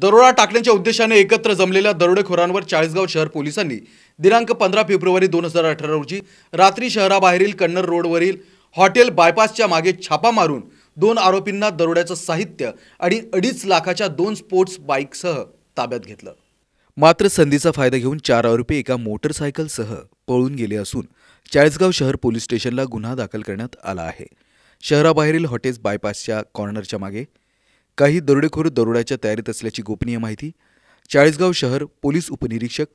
दरोडा टाकण्याच्या उद्देशाने एकत्र जमलेल्या दरोडेखोरांवर चाळीसगाव शहर पोलिसांनी दिनांक पंधरा फेब्रुवारी दोन हजार अठरा रोजी रात्री शहराबाहेरील कन्नर रोडवरील हॉटेल बायपासच्या मागे छापा मारून दोन आरोपींना दरोड्याचं साहित्य आणि अडीच लाखाच्या दोन स्पोर्ट्स बाईकसह ताब्यात घेतलं मात्र संधीचा फायदा घेऊन चार आरोपी एका मोटरसायकलसह पळून गेले असून चाळीसगाव शहर पोलीस स्टेशनला गुन्हा दाखल करण्यात आला आहे शहराबाहेरील हॉटेल्स बायपासच्या कॉर्नरच्या मागे काही दरोडेखोर दरोड्याच्या तयारीत असल्याची गोपनीय माहिती चाळीसगाव शहर पोलीस उपनिरीक्षक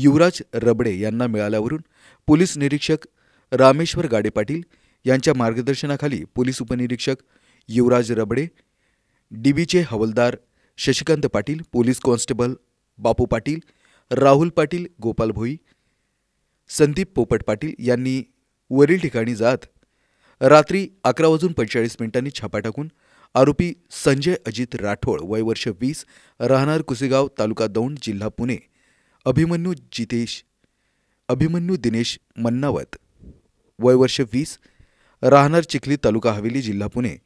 युवराज रबडे यांना मिळाल्यावरून पोलीस निरीक्षक रामेश्वर गाडे पाटील यांच्या मार्गदर्शनाखाली पोलीस उपनिरीक्षक युवराज रबडे डीबीचे हवालदार शशिकांत पाटील पोलीस कॉन्स्टेबल बापू पाटील राहुल पाटील गोपाल भोई संदीप पोपट पाटील यांनी वरील ठिकाणी जात रात्री अकरा वाजून पंचेचाळीस मिनिटांनी छापा टाकून आरोपी संजय अजित राठोड वय वर्ष वीस राहणार कुसेगाव तालुका दौंड जिल्हा पुणे अभिमन्यू जितेश अभिमन्यू दिनेश मन्नावत वय वर्ष वीस राहणार चिखली तालुका हवेली जिल्हा पुणे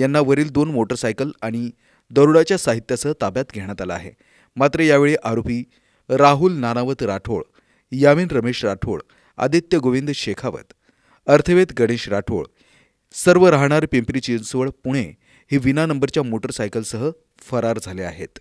यांना वरील दोन मोटरसायकल आणि दरोडाच्या साहित्यासह ताब्यात घेण्यात आला आहे मात्र यावेळी आरोपी राहुल नानावत राठोड यामिन रमेश राठोड आदित्य गोविंद शेखावत अर्थवेद गणेश राठोड सर्व राहणार पिंपरी चिंचवड पुणे हे विना नंबरच्या मोटरसायकलसह फरार झाले आहेत